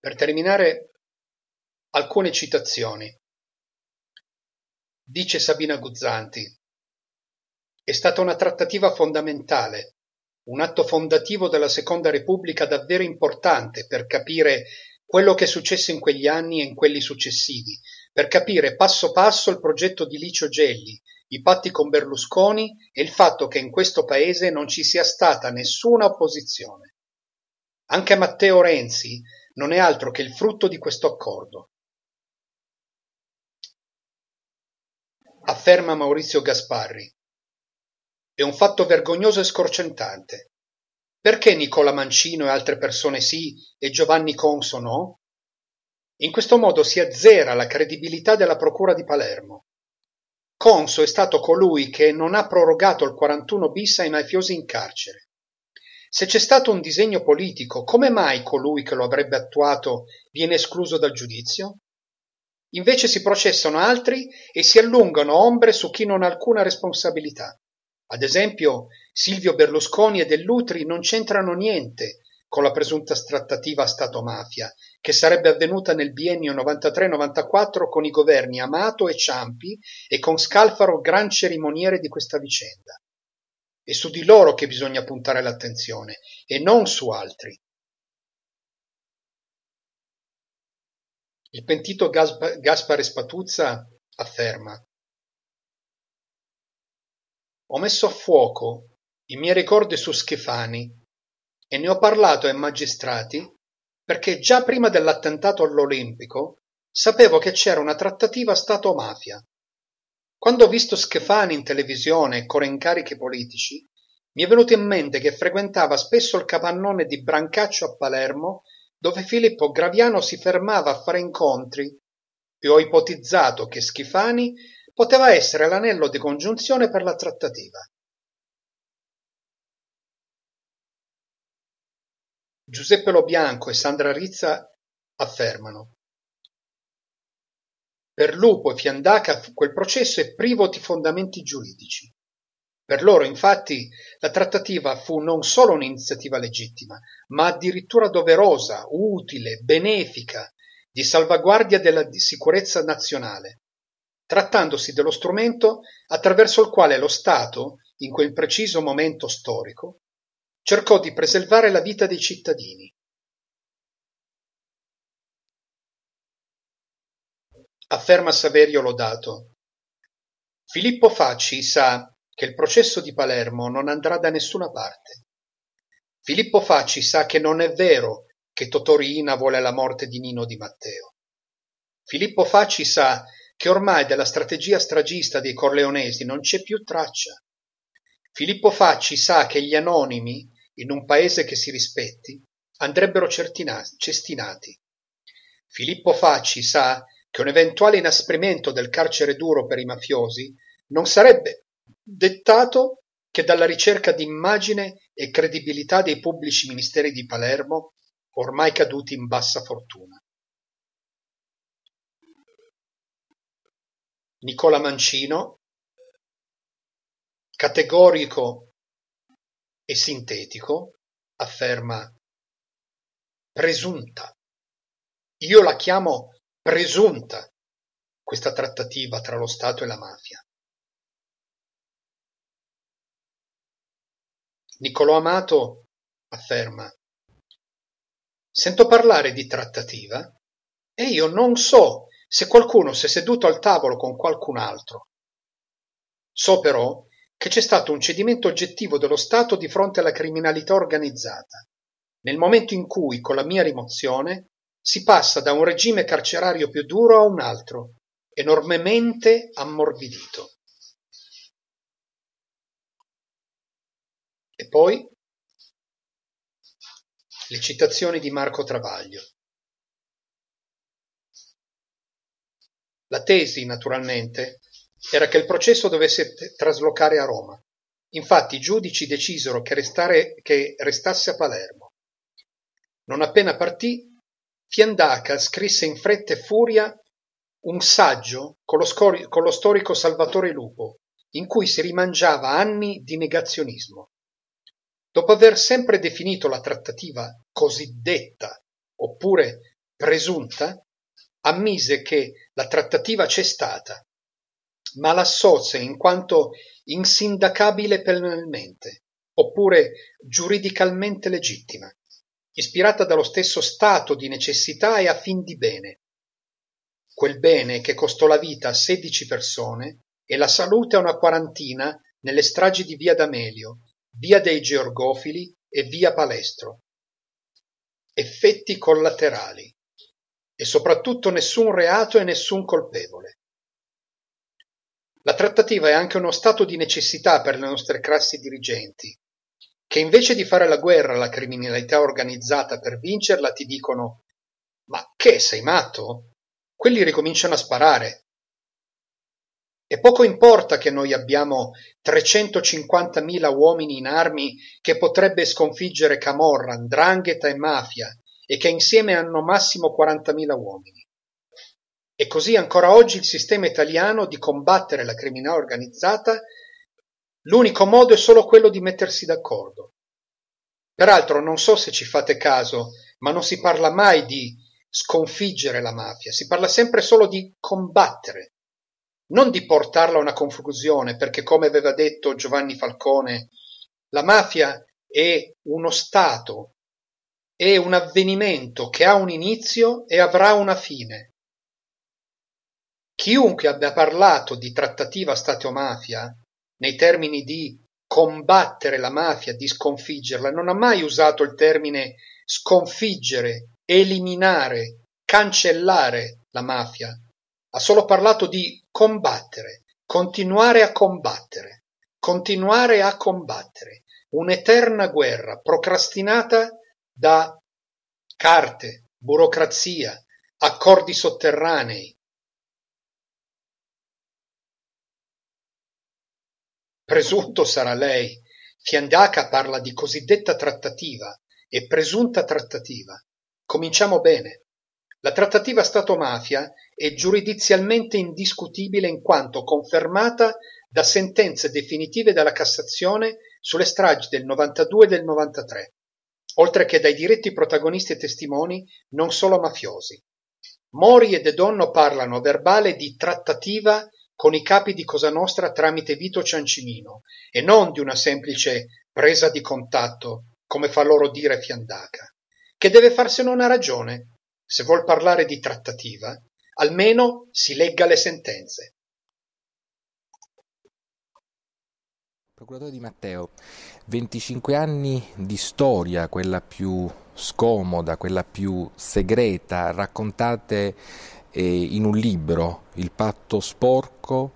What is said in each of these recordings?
Per terminare alcune citazioni. Dice Sabina Guzzanti: È stata una trattativa fondamentale, un atto fondativo della Seconda Repubblica davvero importante per capire quello che è successo in quegli anni e in quelli successivi, per capire passo passo il progetto di Licio Gelli, i patti con Berlusconi e il fatto che in questo paese non ci sia stata nessuna opposizione. Anche Matteo Renzi non è altro che il frutto di questo accordo. Afferma Maurizio Gasparri. È un fatto vergognoso e scorcentante. Perché Nicola Mancino e altre persone sì e Giovanni Conso no? In questo modo si azzera la credibilità della Procura di Palermo. Conso è stato colui che non ha prorogato il 41 bis ai mafiosi in carcere. Se c'è stato un disegno politico, come mai colui che lo avrebbe attuato viene escluso dal giudizio? Invece si processano altri e si allungano ombre su chi non ha alcuna responsabilità. Ad esempio, Silvio Berlusconi e Dell'Utri non c'entrano niente con la presunta strattativa Stato-mafia, che sarebbe avvenuta nel biennio 93-94 con i governi Amato e Ciampi e con Scalfaro gran cerimoniere di questa vicenda. È su di loro che bisogna puntare l'attenzione e non su altri. Il pentito Gasp- Gaspare Spatuzza afferma Ho messo a fuoco i miei ricordi su Schifani e ne ho parlato ai magistrati perché già prima dell'attentato all'Olimpico sapevo che c'era una trattativa Stato-mafia quando ho visto Schefani in televisione e con incarichi politici, mi è venuto in mente che frequentava spesso il capannone di Brancaccio a Palermo, dove Filippo Graviano si fermava a fare incontri, e ho ipotizzato che Schifani poteva essere l'anello di congiunzione per la trattativa. Giuseppe Lo Bianco e Sandra Rizza affermano per Lupo e Fiandaca quel processo è privo di fondamenti giuridici. Per loro, infatti, la trattativa fu non solo un'iniziativa legittima, ma addirittura doverosa, utile, benefica, di salvaguardia della sicurezza nazionale, trattandosi dello strumento attraverso il quale lo Stato, in quel preciso momento storico, cercò di preservare la vita dei cittadini, afferma Saverio Lodato. Filippo Facci sa che il processo di Palermo non andrà da nessuna parte. Filippo Facci sa che non è vero che Totorina vuole la morte di Nino Di Matteo. Filippo Facci sa che ormai della strategia stragista dei Corleonesi non c'è più traccia. Filippo Facci sa che gli anonimi, in un paese che si rispetti, andrebbero certina- cestinati. Filippo Facci sa che un eventuale inasprimento del carcere duro per i mafiosi non sarebbe dettato che dalla ricerca di immagine e credibilità dei pubblici ministeri di Palermo ormai caduti in bassa fortuna. Nicola Mancino, categorico e sintetico, afferma presunta. Io la chiamo presunta questa trattativa tra lo Stato e la mafia. Niccolò Amato afferma Sento parlare di trattativa e io non so se qualcuno si è seduto al tavolo con qualcun altro. So però che c'è stato un cedimento oggettivo dello Stato di fronte alla criminalità organizzata, nel momento in cui con la mia rimozione si passa da un regime carcerario più duro a un altro, enormemente ammorbidito. E poi le citazioni di Marco Travaglio. La tesi, naturalmente, era che il processo dovesse t- traslocare a Roma. Infatti i giudici decisero che, restare, che restasse a Palermo. Non appena partì, Fiandaca scrisse in fretta e furia un saggio con lo storico Salvatore Lupo, in cui si rimangiava anni di negazionismo. Dopo aver sempre definito la trattativa cosiddetta oppure presunta, ammise che la trattativa c'è stata, ma l'associa in quanto insindacabile penalmente, oppure giuridicalmente legittima ispirata dallo stesso stato di necessità e a fin di bene. Quel bene che costò la vita a 16 persone e la salute a una quarantina nelle stragi di via D'Amelio, via dei Georgofili e via Palestro. Effetti collaterali e soprattutto nessun reato e nessun colpevole. La trattativa è anche uno stato di necessità per le nostre classi dirigenti, che invece di fare la guerra alla criminalità organizzata per vincerla ti dicono ma che sei matto? Quelli ricominciano a sparare. E poco importa che noi abbiamo 350.000 uomini in armi che potrebbe sconfiggere Camorra, Ndrangheta e mafia e che insieme hanno massimo 40.000 uomini. E così ancora oggi il sistema italiano di combattere la criminalità organizzata L'unico modo è solo quello di mettersi d'accordo. Peraltro non so se ci fate caso, ma non si parla mai di sconfiggere la mafia, si parla sempre solo di combattere, non di portarla a una confusione, perché come aveva detto Giovanni Falcone, la mafia è uno stato, è un avvenimento che ha un inizio e avrà una fine. Chiunque abbia parlato di trattativa Stato-mafia nei termini di combattere la mafia, di sconfiggerla, non ha mai usato il termine sconfiggere, eliminare, cancellare la mafia, ha solo parlato di combattere, continuare a combattere, continuare a combattere, un'eterna guerra procrastinata da carte, burocrazia, accordi sotterranei, Presunto sarà lei. Fiandaca parla di cosiddetta trattativa e presunta trattativa. Cominciamo bene. La trattativa Stato-mafia è giuridizialmente indiscutibile in quanto confermata da sentenze definitive della Cassazione sulle stragi del 92 e del 93, oltre che dai diretti protagonisti e testimoni non solo mafiosi. Mori e De Donno parlano verbale di trattativa con i capi di Cosa Nostra tramite Vito Ciancimino e non di una semplice presa di contatto, come fa loro dire Fiandaca, che deve farsene una ragione. Se vuol parlare di trattativa, almeno si legga le sentenze. Procuratore Di Matteo, 25 anni di storia, quella più scomoda, quella più segreta, raccontate in un libro, Il patto sporco,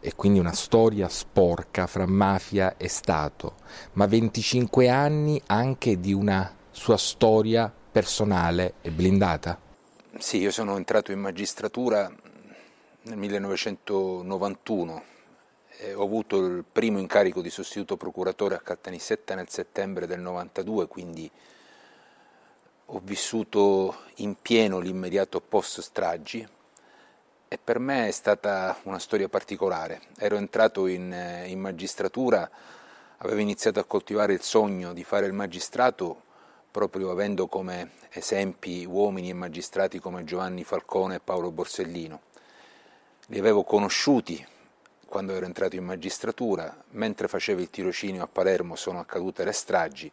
e quindi una storia sporca fra mafia e Stato, ma 25 anni anche di una sua storia personale e blindata? Sì, io sono entrato in magistratura nel 1991 e ho avuto il primo incarico di sostituto procuratore a Caltanissetta nel settembre del 92, quindi ho vissuto in pieno l'immediato post stragi e per me è stata una storia particolare. Ero entrato in, eh, in magistratura, avevo iniziato a coltivare il sogno di fare il magistrato proprio avendo come esempi uomini e magistrati come Giovanni Falcone e Paolo Borsellino. Li avevo conosciuti quando ero entrato in magistratura, mentre facevo il tirocinio a Palermo sono accadute le stragi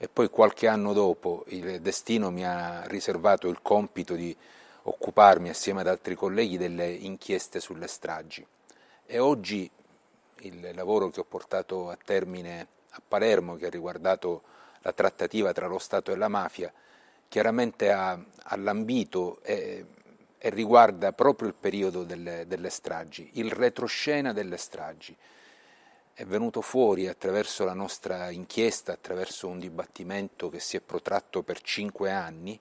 e poi qualche anno dopo il destino mi ha riservato il compito di occuparmi assieme ad altri colleghi delle inchieste sulle stragi e oggi il lavoro che ho portato a termine a Palermo che ha riguardato la trattativa tra lo Stato e la mafia chiaramente ha, ha lambito e, e, riguarda proprio il periodo delle, delle stragi, il retroscena delle stragi è venuto fuori attraverso la nostra inchiesta, attraverso un dibattimento che si è protratto per cinque anni,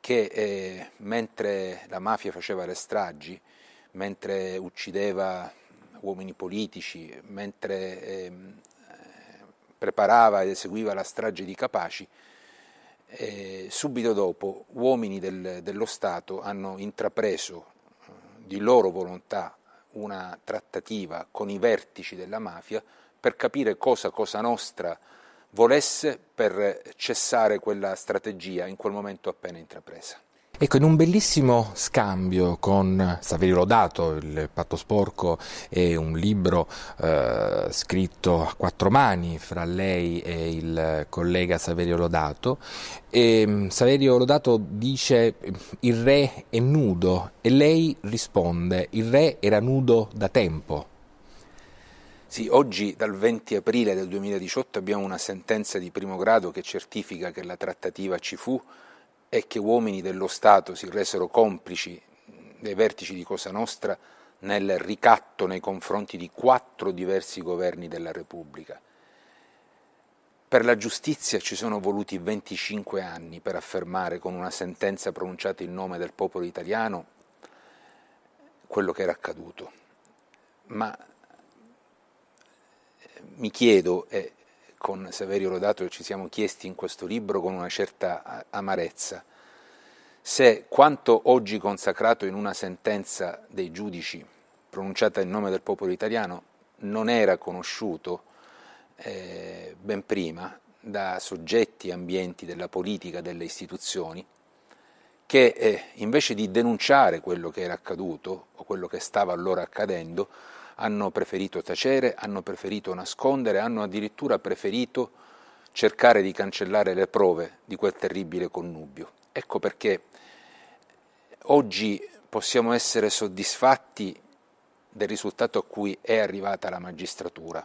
che eh, mentre la mafia faceva le stragi, mentre uccideva uomini politici, mentre eh, preparava ed eseguiva la strage di Capaci, eh, subito dopo uomini del, dello Stato hanno intrapreso eh, di loro volontà una trattativa con i vertici della mafia per capire cosa Cosa Nostra volesse per cessare quella strategia in quel momento appena intrapresa. Ecco, in un bellissimo scambio con Saverio Lodato, Il patto sporco è un libro eh, scritto a quattro mani fra lei e il collega Saverio Lodato, e mm, Saverio Lodato dice mm, il re è nudo e lei risponde il re era nudo da tempo. Sì, oggi dal 20 aprile del 2018 abbiamo una sentenza di primo grado che certifica che la trattativa ci fu è che uomini dello Stato si resero complici dei vertici di Cosa Nostra nel ricatto nei confronti di quattro diversi governi della Repubblica. Per la giustizia ci sono voluti 25 anni per affermare con una sentenza pronunciata in nome del popolo italiano quello che era accaduto. Ma eh, mi chiedo, e eh, con Saverio Rodato ci siamo chiesti in questo libro con una certa amarezza. Se quanto oggi consacrato in una sentenza dei giudici pronunciata in nome del popolo italiano non era conosciuto eh, ben prima da soggetti e ambienti della politica, delle istituzioni, che eh, invece di denunciare quello che era accaduto o quello che stava allora accadendo, hanno preferito tacere, hanno preferito nascondere, hanno addirittura preferito cercare di cancellare le prove di quel terribile connubio. Ecco perché oggi possiamo essere soddisfatti del risultato a cui è arrivata la magistratura,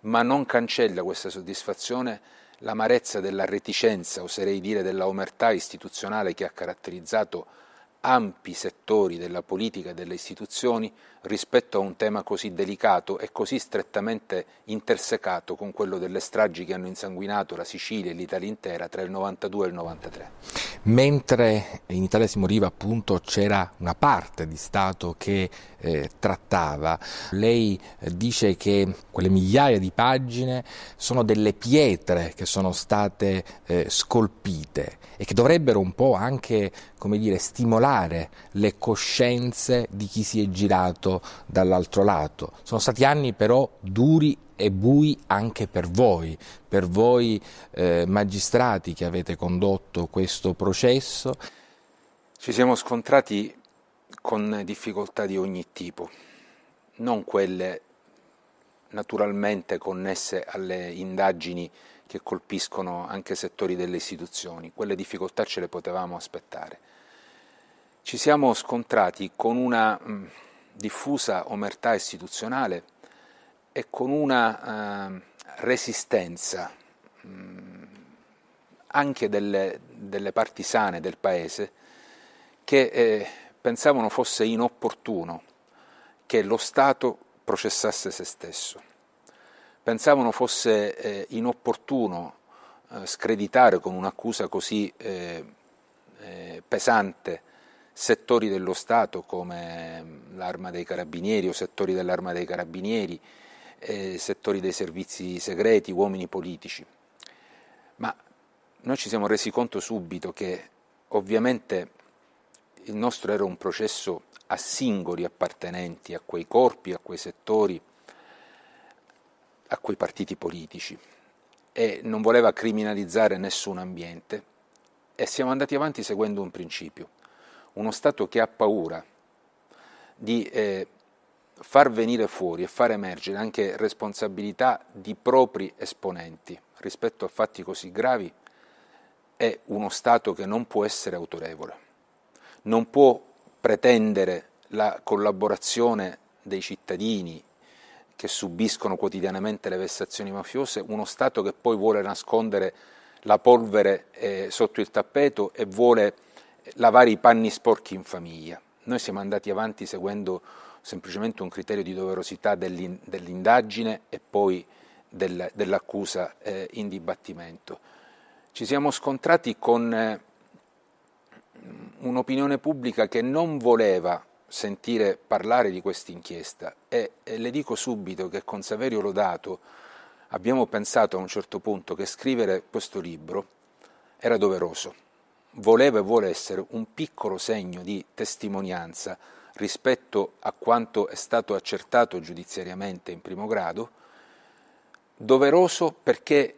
ma non cancella questa soddisfazione l'amarezza della reticenza, oserei dire della omertà istituzionale che ha caratterizzato ampi settori della politica e delle istituzioni rispetto a un tema così delicato e così strettamente intersecato con quello delle stragi che hanno insanguinato la Sicilia e l'Italia intera tra il 92 e il 93. Mentre in Italia si moriva appunto c'era una parte di Stato che eh, trattava, lei eh, dice che quelle migliaia di pagine sono delle pietre che sono state eh, scolpite e che dovrebbero un po' anche come dire, stimolare svuotare le coscienze di chi si è girato dall'altro lato. Sono stati anni però duri e bui anche per voi, per voi eh, magistrati che avete condotto questo processo. Ci siamo scontrati con difficoltà di ogni tipo, non quelle naturalmente connesse alle indagini che colpiscono anche settori delle istituzioni, quelle difficoltà ce le potevamo aspettare ci siamo scontrati con una mm, diffusa omertà istituzionale e con una eh, resistenza mh, mm, anche delle, delle, parti sane del Paese che eh, pensavano fosse inopportuno che lo Stato processasse se stesso, pensavano fosse eh, inopportuno eh, screditare con un'accusa così eh, eh, pesante settori dello Stato come mm, l'arma dei carabinieri o settori dell'arma dei carabinieri, eh, settori dei servizi segreti, uomini politici. Ma noi ci siamo resi conto subito che ovviamente il nostro era un processo a singoli appartenenti a quei corpi, a quei settori, a quei partiti politici e non voleva criminalizzare nessun ambiente e siamo andati avanti seguendo un principio uno Stato che ha paura di eh, far venire fuori e far emergere anche responsabilità di propri esponenti rispetto a fatti così gravi, è uno Stato che non può essere autorevole, non può pretendere la collaborazione dei cittadini che subiscono quotidianamente le vessazioni mafiose, uno Stato che poi vuole nascondere la polvere eh, sotto il tappeto e vuole lavare i panni sporchi in famiglia. Noi siamo andati avanti seguendo semplicemente un criterio di doverosità dell'indagine e poi del, dell'accusa eh, in dibattimento. Ci siamo scontrati con eh, un'opinione pubblica che non voleva sentire parlare di questa inchiesta e, e le dico subito che con Saverio Lodato abbiamo pensato a un certo punto che scrivere questo libro era doveroso voleva e vuole essere un piccolo segno di testimonianza rispetto a quanto è stato accertato giudiziariamente in primo grado, doveroso perché